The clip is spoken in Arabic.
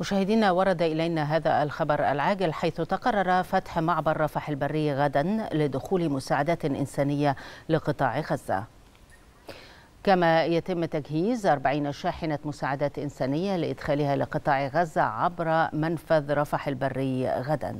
مشاهدينا ورد إلينا هذا الخبر العاجل حيث تقرر فتح معبر رفح البري غدا لدخول مساعدات إنسانية لقطاع غزة كما يتم تجهيز 40 شاحنة مساعدات إنسانية لإدخالها لقطاع غزة عبر منفذ رفح البري غداً